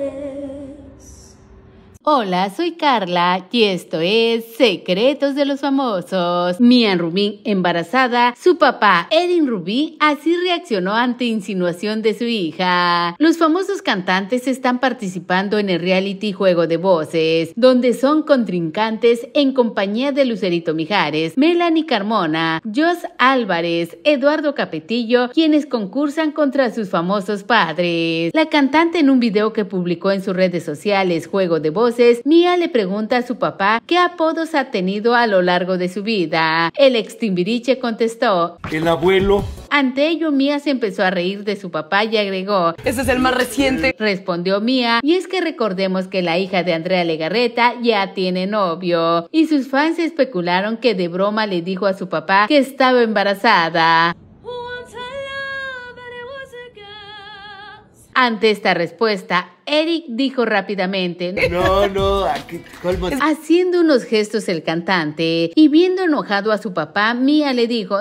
there Hola, soy Carla y esto es Secretos de los Famosos. Mian Rubin embarazada, su papá Erin Rubin así reaccionó ante insinuación de su hija. Los famosos cantantes están participando en el reality Juego de Voces, donde son contrincantes en compañía de Lucerito Mijares, Melanie Carmona, Jos Álvarez, Eduardo Capetillo, quienes concursan contra sus famosos padres. La cantante en un video que publicó en sus redes sociales Juego de Voces entonces Mia le pregunta a su papá qué apodos ha tenido a lo largo de su vida. El ex contestó, El abuelo. Ante ello, Mia se empezó a reír de su papá y agregó, Ese es el más reciente. Respondió Mia, y es que recordemos que la hija de Andrea Legarreta ya tiene novio, y sus fans especularon que de broma le dijo a su papá que estaba embarazada. Ante esta respuesta, Eric dijo rápidamente. No, no, aquí, Haciendo unos gestos el cantante y viendo enojado a su papá, Mia le dijo: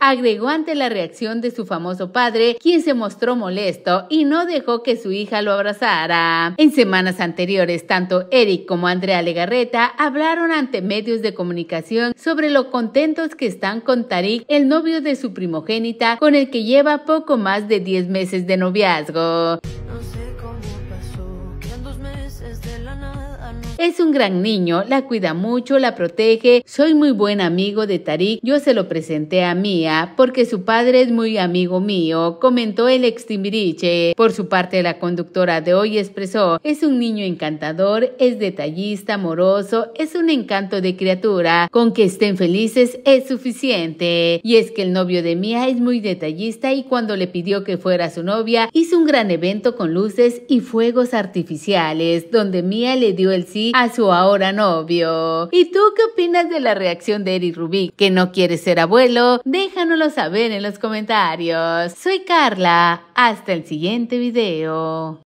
Agregó ante la reacción de su famoso padre, quien se mostró molesto y no dejó que su hija lo abrazara. En semanas anteriores, tanto Eric como Andrea Legarreta hablaron ante medios de comunicación sobre lo contentos que están con Tarik, el novio de su primogénita, con el que lleva poco más de 10 meses de noviazgo. Es un gran niño, la cuida mucho, la protege. Soy muy buen amigo de Tarik. Yo se lo presenté a Mia, porque su padre es muy amigo mío, comentó el ex Por su parte, la conductora de hoy expresó: Es un niño encantador, es detallista, amoroso, es un encanto de criatura. Con que estén felices es suficiente. Y es que el novio de Mia es muy detallista y cuando le pidió que fuera su novia, hizo un gran evento con luces y fuegos artificiales, donde Mía le dio el sí a su ahora novio. ¿Y tú qué opinas de la reacción de Eri Rubí? ¿Que no quiere ser abuelo? Déjanoslo saber en los comentarios. Soy Carla. Hasta el siguiente video.